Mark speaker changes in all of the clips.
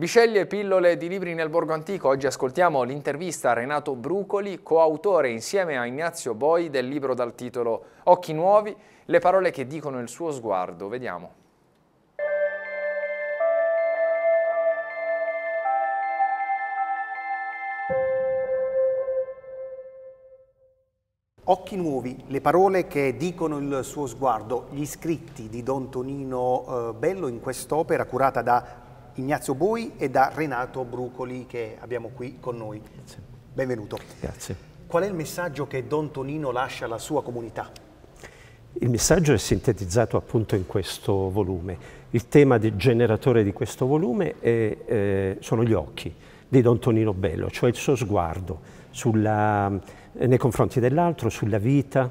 Speaker 1: Bisceglie pillole di libri nel borgo antico. Oggi ascoltiamo l'intervista a Renato Brucoli, coautore insieme a Ignazio Boi del libro dal titolo Occhi nuovi, le parole che dicono il suo sguardo. Vediamo.
Speaker 2: Occhi nuovi, le parole che dicono il suo sguardo, gli scritti di Don Tonino eh, Bello in quest'opera curata da Ignazio Boi e da Renato Brucoli che abbiamo qui con noi. Grazie. Benvenuto. Grazie. Qual è il messaggio che Don Tonino lascia alla sua comunità?
Speaker 3: Il messaggio è sintetizzato appunto in questo volume. Il tema del generatore di questo volume è, eh, sono gli occhi di Don Tonino Bello, cioè il suo sguardo sulla, eh, nei confronti dell'altro, sulla vita,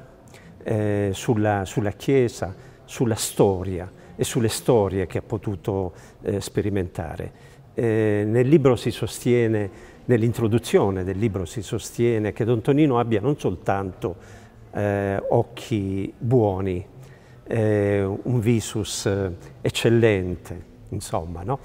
Speaker 3: eh, sulla, sulla Chiesa, sulla storia e sulle storie che ha potuto eh, sperimentare. Eh, nel libro si sostiene, nell'introduzione del libro si sostiene che Don Tonino abbia non soltanto eh, occhi buoni, eh, un visus eh, eccellente, insomma, no?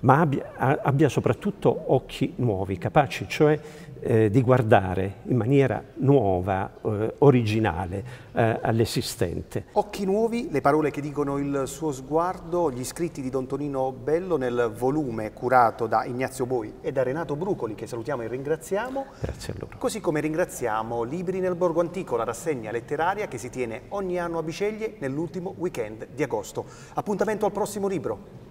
Speaker 3: ma abbia, abbia, soprattutto occhi nuovi, capaci cioè eh, di guardare in maniera nuova, eh, originale eh, all'esistente.
Speaker 2: Occhi nuovi, le parole che dicono il suo sguardo, gli scritti di Don Tonino Bello nel volume curato da Ignazio Boi e da Renato Brucoli, che salutiamo e ringraziamo. Grazie a loro. Così come ringraziamo Libri nel Borgo Antico, la rassegna letteraria che si tiene ogni anno a Biceglie nell'ultimo weekend di agosto. Appuntamento al prossimo libro.